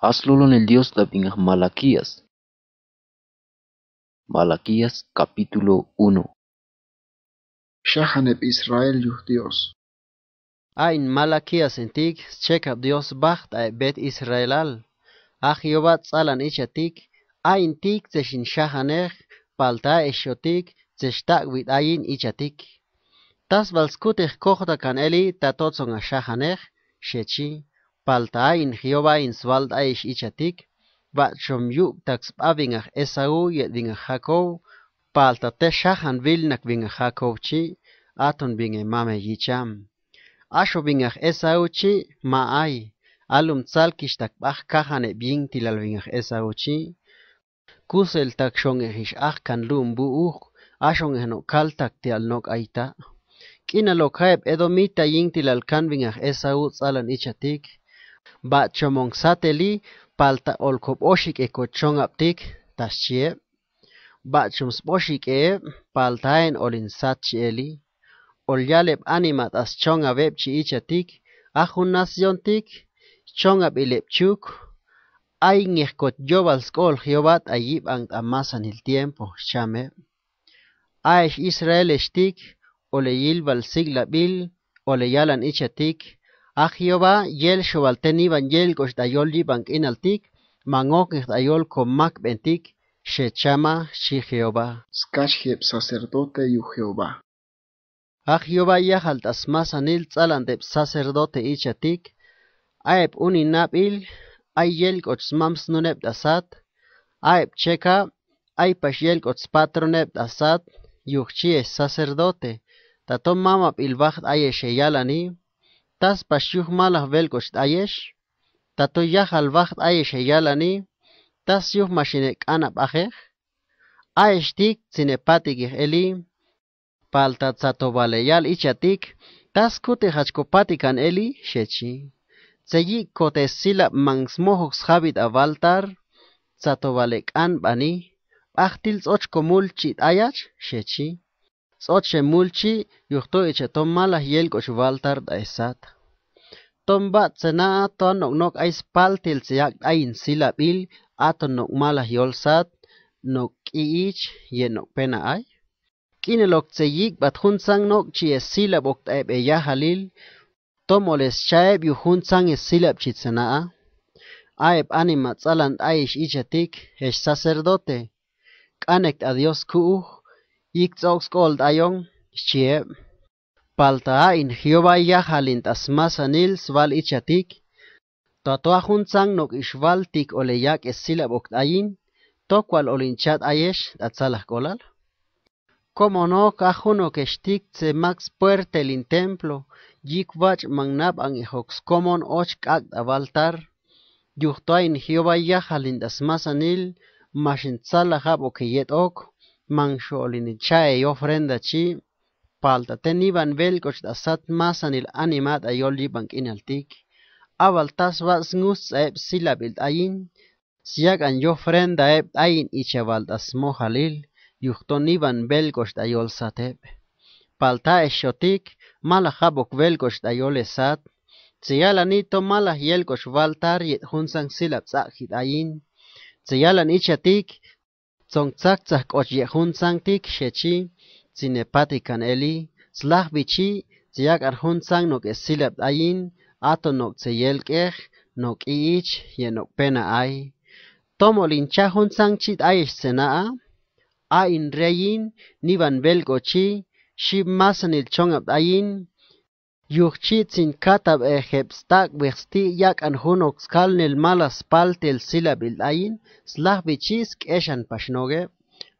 Hazlo en el Dios de Malaquías. Malaquías capítulo 1 Shahaneb Israel yuh Dios. Malaquias Malaquías Tik chekab Dios bacht a bet Israelal. A Jehová ichatik, Ain tik zeshin shahanech, palta eshotik, zeshtak wit ayin ichatik. Tas valskutech kohda kan eli tatotzon a shahanech, shechi. paltain Jehová inswald aish ichatik, bachom yuktax abingach Esau yet yedingach Jacob, palta teshahan vilnak bingach Jacob chi, aton binge mame yicham. Asho bingach Esau chi, maay, alum tzalkishtak bach kahane bing tilal bingach Esau chi, kusel takshon ehish ach kan lum buuch, ashon ehno kaltak tial nok aita. Kina lokaeb edomita ying tilal kan bingach Esau ichatik, Bat chomong sateli palta olkop oshik eko chong aptik tas chie. Bat chom sposhik e paltaen olin sat chie li. Ol yaleb animat as chong aweb chi icha tik. Ahun nas yon tik. Chong ap ilip chuk. Ay ngekot jobal skol hiobat ayib ang amasan il tiempo chame. Aish Israel estik. Ole yilbal sigla bil. Ole yalan icha tik. A Jehová yel shobalteni van yel goshdayol inaltik, mangok con komak bentik, shechama shi Jehová. Skashheb sacerdote y Jehová. A Jehová yahal tasmas anil de sacerdote ichatik, aep uninab il, ayel gochmams nunep dasat, aep cheka, aipash yel patroneb dasat, es sacerdote, tatom mamap ay ayesheyalani, das bashuh malah velkosh tayesh tato yahal vaht ayesh yalani das yuh mashine kana pakh ayesh tik tsine patig eli palta tsato vale yal ichatik das kote hachko patikan eli shechi tsayi kote sila mangs mohox habit avaltar tsato vale kan bani pakhtil tsoch komulchi tayach shechi Сочэ мульчи юхто ичэ том малах ел кочвалтар да эсата tom ba tsena to nok nok ai spal til siak ai in sila bil at nok mala hiol sat nok iich ye nok pena ai kine lok tseyik bat hun sang nok chi es sila bok ta ebe ya halil tom oles chaeb yu hun sang es sila bchi tsena a aeb anima tsalan ai ish ichatik es sacerdote kanek a dios kuuh ik tsoks kold ayong chieb paltaa in Jehová ya halint asmasanil sval ichatik, tatua juntzan nok oleyak esila Tokwal olinchat ayesh atzalah colal. Como no que se max puerte el templo, yikwach magnab an ihox och ochk ak abaltar, in Jehová ya halint mashintzalahab okeyet ok, mancho olinchae ofrenda chi, palta teniban velcoch da satmasan il anima da yolliban kinaltik abal tas vas ngus eb silabil ayin siagan yo frenda eb ayin icheval das mohalil yuhtoniban velcoch da yol sateb palta eshotik mala habok velcoch da yol esat Tziyalanito mala yelkosh valtar yet hunsan silab tzahid ayin. Tziyalan ichatik, tzong tzak tzak och yet hunsan tik shechi. tzinepati eli slaj bichi tziyak arjuntzan nok esilap ayin ato nok tseyelkej nok iich ye nok pena ay tomo lincha juntzan chit ayesh sena a inreyin niban belgochi shib masan ilchon ayin Yuchchitzin katab ejebstak wexti yak an oxkal nel malas paltel sila bilayin, slaj bichis keshan pasnoge.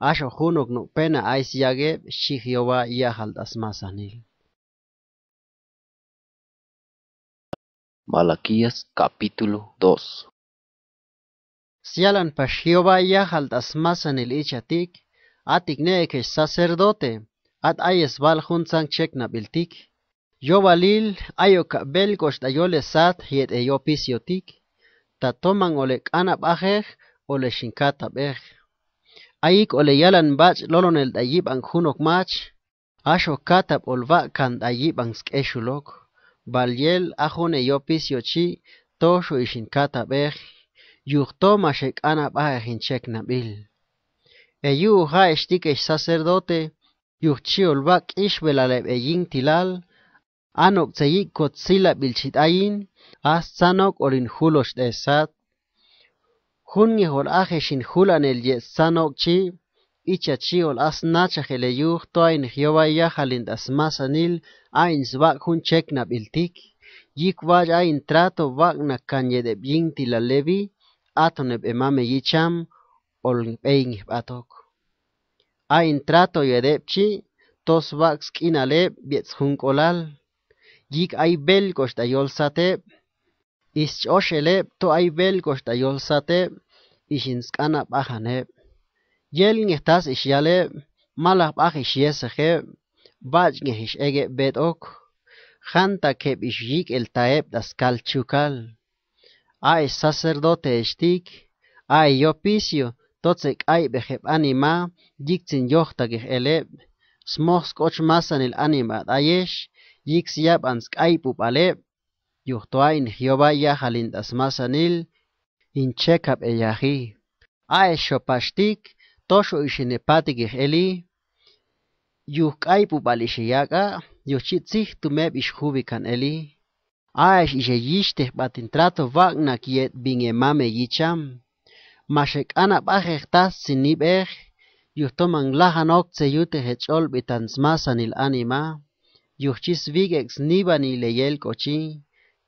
asho junuk pena ais yageb shi Jehová yajal asmasanil. Malaquías capítulo 2 Sialan pa Jehová yajal asmasanil ichatik, atik sacerdote, at ayes bal juntzan chekna biltik. Yo valil ayo da dayole sat yet eyo pisiotik, ta toman ole kanab ajej ole shinkata bej. Aik ole yalan bach lolon el hunok mach, asho katap olva kan dayib ang skeshulok, bal yel ahon e yopis yochi, tosho ishin katap eh, yuk to nabil. E yu ha eshtik ish sacerdote, olbak chi olva tilal, anok tseyik kot sila bilchit ayin, as tsanok olin hulosh desat, Junñej aje julanel ye sanokchi, ichachi ol asnacha geleyuj toain jyobaya jalint asmasanil ain svak jun cheknap iltik, waj ain trato vakna kanyedeb yin levi, atoneb emame yicham, ol pein batok. Ain trato yedepchi, tos vak skinaleb bietz junkolal, yik ay belkosh yol sateb, to isc'oxele to'aybel koxtayolsate ixintzk'ana p'ajaneb yelnguehtas ixyaleb malaj p'aj ixiesejeb bach'ngej ix'ege' bet'ok janta keb ixyik el taeb daskalchucal a es sacerdote extik a y opicio totzek'aybejeb anima yiktzin yojtakej eleb smojsk'ochmasan el anima dayex yiksyap antzk'aypu p'aleb yuhtuain Jehová yahalin asmasanil inchekab eyahi. Aeshopashtik tosho ishinepatik eli yuhkaipu balishiyaka yuchitzik tumeb ishhubikan eli. Aesh isheyishteh batintrato wagnak yet bingemame yicham. Mashek anab ajehtas sinibeh yuhtoman lahanok tseyute hechol masanil anima. Yuchis vigex nibanileyel kochi.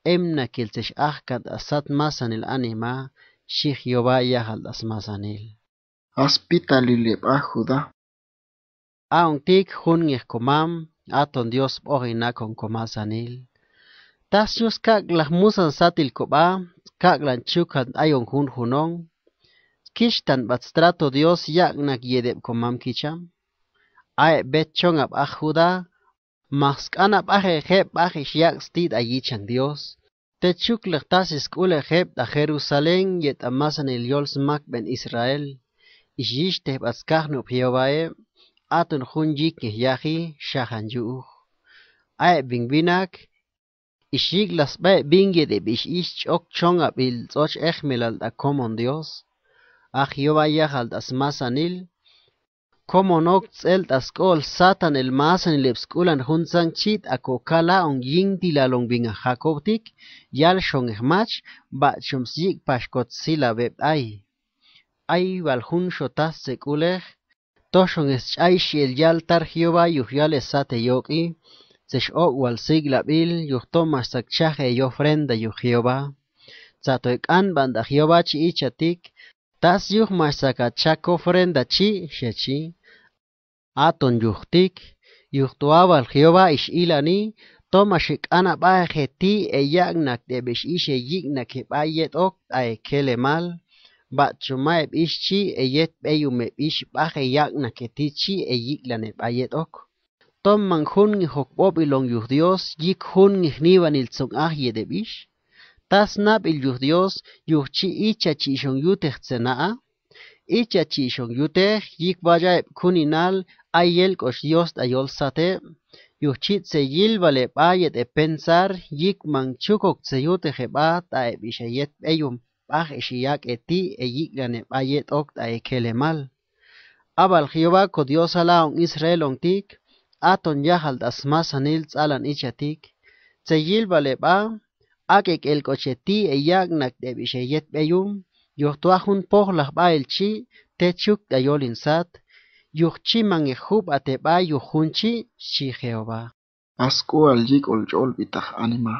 emna kiltech ahkat asat masanil anima, shi Jehová yahal asmasanil. Aspitalilib A Aun tik jun comam, aton Dios ori con comasanil. Tasyus kak musan satil koba, kak lan ayon jun junon. Kishtan batstrato Dios yagna yedep comam kicham. Ae betchong ab mas ana er baje jep baje xiak stit a yichan dios. Te chuk lechtas is kule jep da Jerusalén yet amasan el yol smak ben Israel. Ix yish teh baskaj nup hiobae, atun jun yik nih yaji shahan yuuj. Ae bing binak, ix yik las bae bing yed eb ix ix chok chong ab il zoch ech milal da komon dios. Ax hiobae yaj al das masan il, como no el tascol satan el en el epskulan hunsan chit akokala on yinti la longbin yal shon mach ba chomsik pashkot sila beb ay ay balhun shotas sekulej toshon es chay El yal tar jehova yuhyal Sate yoki la wal sigla bil yuhtom masakchaje y ofrenda e an banda jehová chi ichatik tas yuh masakachak ofrenda chi shechi aton yuhtik al Jehová ilani, toma xikana ba jeti eyaknak de bishish eyiknak bayet ok ay kelemal bachuma bishchi yet beyume bish baje yaknak etichi e bayet ok tom manjun hokbob ilon yuh Dios yik jun niban tsung ah bish, tas nab il yuh Dios chi icha chishon yuteh tsenaa icha yute yik yikbayaj kuninal ayel kos Dios ayol sate yil vale payet e pensar yik manchukok se tseyute jeba e bishayet eyum bah ishiyak eti e yiklane payet ok tae kelemal abal Jehová ko Dios un Israel tik aton yajal dasmas anil tsalan ichatik tseyilbale ba akek ti e de bishayet eyum יוכטואכון פוך לחבייל צ'י, תצ'וק דיולין סאט, יוכצ'י מנגחוב עטבה יוכון צ'י, שי חאובה. אסקו על ג'יק אול ג'ול ביטח אנימה.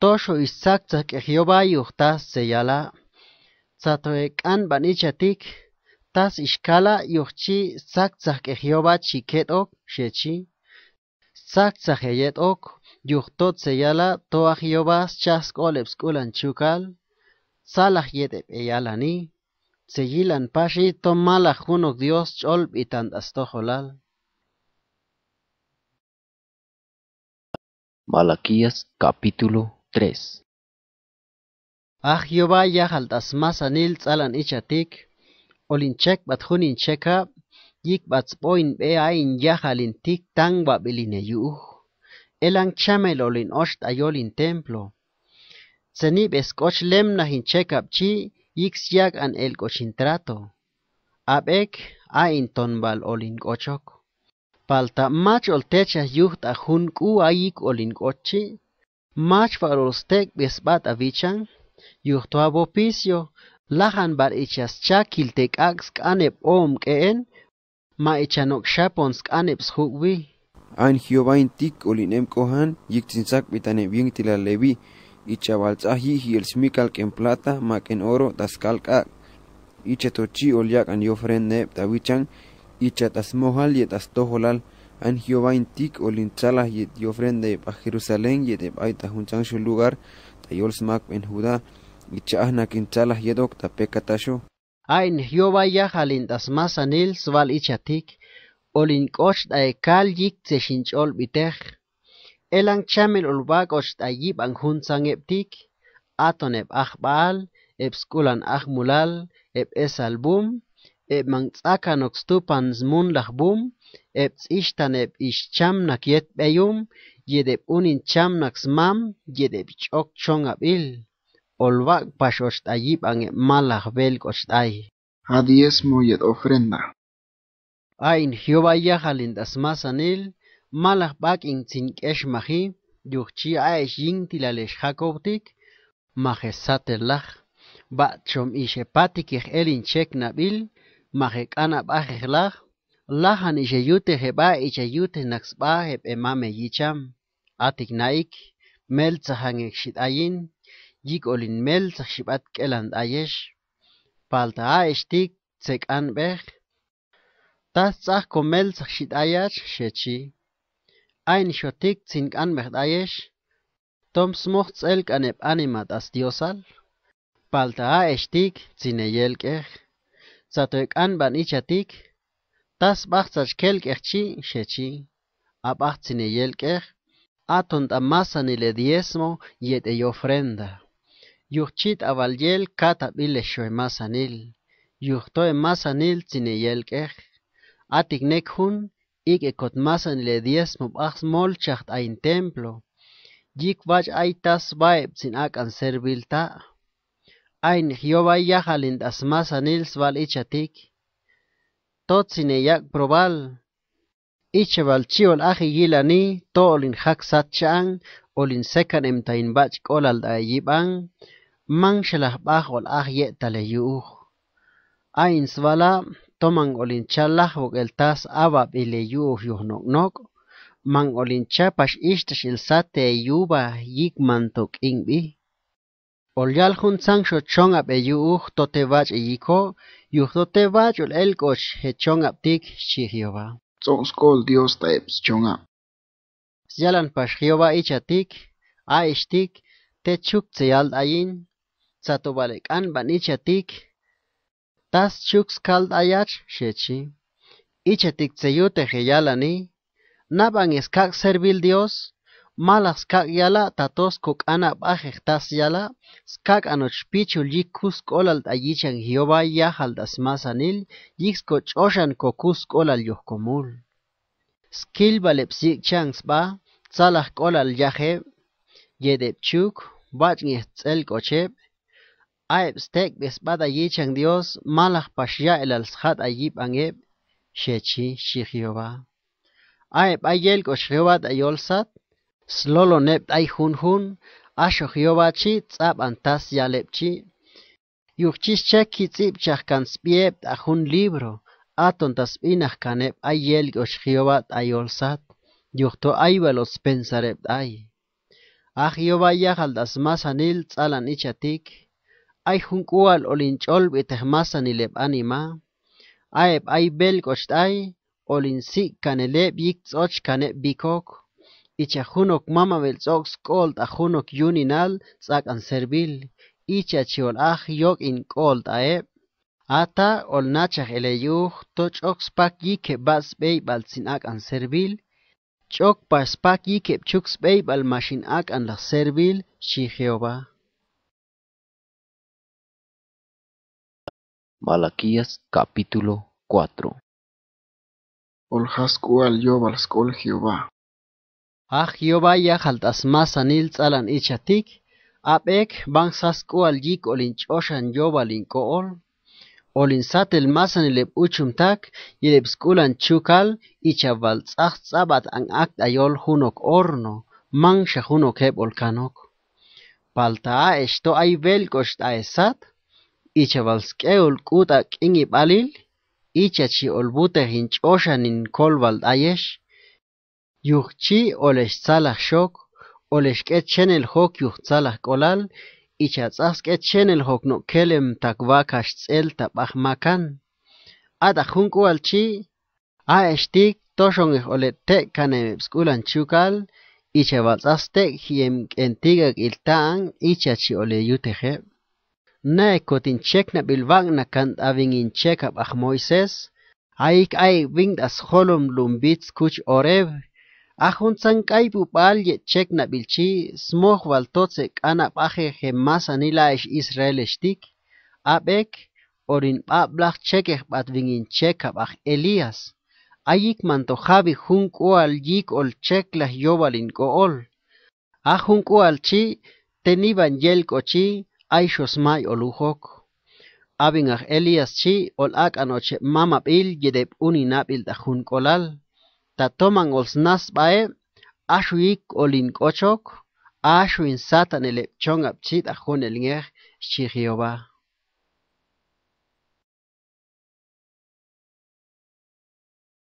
תושו איסק צק איכיובה יוכטס סיילה. צטוי כאן בנית שתיק, טס אישקלה יוכצ'י סק צק איכיובה צ'י קטוק שצ'י. סק צק איית אוק, יוכטות סיילה, תואכיובה סצ'סק אולפס כולן צ'וקל. Salah yedep eyalani, yilan pashi tomala juno Dios chol y Malakías, Malaquías capítulo 3 Ah Jehová yajal anil salan ichatik, olinchek bat hunin chekap, yik bat spoin beain yajalin tik tang biline bilineyuh. Elan chamel olin osht ayolin templo, senib escoch check up chi ixyak an el cochintrato. Abek a intonbal olin cochok. Palta match ol techa yucht a hun ku aik olin cochi. Mach farostek bespat avichan. Yuchto abopisio. Lahan bar ichas chakil tek aksk anep om keen. Ma ichanok shaponsk anebs hukwi. Ain Jehová en tic olinem cohan, yik tinsak bitane bien tila levi, Icha balzahi hi el smical ken plata, maken oro, tascal kak. Icha tochi oliak an yofren neb tawichan. Icha tas mohal yet as toholal. An tik olin chala yet yofren neb a Jerusalén yet eb aita hunchan su lugar. Ta yol smak ben juda. Icha ahna kin chala ta pekatasho. Ain hioba ya halin tas masanil sval icha tik. Olin da ekal yik tse shinch ol elanchami olbaqosh tayib anjunsan ebtik, aton eb ahbal, eb skulan ahmulal, eb esalbum, eb mangtsakan okstupan zmun lahbum, eb tzishtan eb ischamnak yet beyum, yedeb unin chamnak zmam, yedeb chok chon abil, olbaq pash tayib an eb malach belk oshtay. Adiesmo yet ofrenda. Ein Jehová yajalin dasmasanil, malach bak in zin kesh mahi, duch chi aish yin tila lesh hakobtik, mahe sater lach, ba chom ishe patik ech elin chek nabil, mahe kana bachek lach, lahan ishe yute heba ishe yute naksba heb emame yicham, atik naik, meltzahang ek shit ayin, jik olin meltzah shibat keland ayesh, palta aish tik, tsek an bech, Das zach kommelt sich ayach shechi. ein Schottig zink aintxotik Tom tayech elk aneb animat as diosal, astiosal palta'a'extik tzineyel k'ej tzatoek'anpan ichatik tasb'aj tzachkelk'ejchi xechi ab'aj tzineyel k'ej aton t'amasa nile diezmo yet'eyo ofrenda yujchi t'abalyel katab'ilej xo'emasanil yujto'emasanil tzineyel k'ej atiknek jun ik ekotmasan le diezmo b'aj molchacht ein templo, yik bach aitas tas baeb sin akan servilta, ayin Jehová yajalin asmasan ils val ichatik, Tot totzin eyak probal, icha bal chiol aji gilani, to olin hak satchan, olin sekan emtain bach kolal da yiban, man bach ol aj yetale yuuj, Ein svala, toman olinchallaj ok'eltaj aba ileyu'uj yujnok'nok' man olinchapax ixtax ilsate yubaj yikman tok'inb'ij olyal juntzan xochon ap'eyu'uj totevach eyiko' yuj totebach ol'elkoch jechon aptik xij Jehová. Tzo'skol Dios taep's chonga'. Syalan pax Jehová ichatik, a ixtik, techuk tseyal ayin, tsa tobalek'an ban ichatik, das chuks kalt ayach shechi ichetik tseyote geyalani naban es kak servil dios malas kak yala tatos kok ana bajek tas yala skak ano spichul yikus kolal tayichan jehova ya haldas masanil yiksko choshan kokus kolal yokomul skil balepsik changs ba tsalah kolal yaje yedepchuk ba tsel kochep aebstek bespat yechang Dios, malach pashya el alzhat Ayib angeb, shechi shihioba. Jehová. Aeb ayel koshrebat ayolsat, slolo nept ay hun hun, asho chi tzab antas yalepchi. Yuchis chek kitzib a libro, aton taspinaj kaneb ayel koshrebat ayolsat, yuchto ayvelos pensarept ay. Ah Jehová das masanil Alan ichatik, ay junkual olinch'olb'i tehmasanileb anima aep ay belk'ocht'ay olinsik' yik tz'och kane bikok icha hunok mama beltz'o'k sk'olt'a hunok yuninal an servil icha in yok'in k'olt'a eeb' ata ol olnachaj toch toch'ok spak yike b'a' bal b'altzin an servil pa spak yike bal mashin ak an la servil shi jehová Malaquías capítulo 4 Olhaskual yobal Jehová. Ah Jehová ya haltas anil ichatik, apek ban jik yik olinchoshan yobal incool, olinsatel masan uchumtak, y chukal, ichaval Acht sabat an act ayol hunok orno, mang shahunok heb olkanok. esto ay velkosh ichavalsk'eu lk'uta k'in ib'alil ichachi olbutej inch'oxan inkolbal dayex yujchi olextsalaj xok olexk'etxenel jok yujtzalaj k'olal ichatz'ajsk'etxenel jok no'kelem takbakax tz'el tab'aj makan ataq jun k'ualchi a'extik toxonej ole'te'k kanem ib'sk'ulan chiwkal ichavaltz'ajtek yem k'entikak ilta'an ichachi oleyutej je' nekot inchekna bilvagna kantavin inchekab aj Moises. aik ay wing das holum lumbitz kuch oreb, ajun tsankay bupal ye chekna bilchi smoj baltotze k'anab aje gemasa nilaish Israel shtik, abek orin ablach chekej batvin inchekab aj Elias, ayik mantojabi junk oal yik ol cheklah yobalin kool, ajun koalchi teniban yelkochi, As mai o luhok, aing ar Elias tsi ol ak an noche mama pil jeepp uni napil da hunn kolal, Ta tomanòs nas bae, aik o lin ochok, ašin satan e lep chongga tsit a gone lingèr chihiba.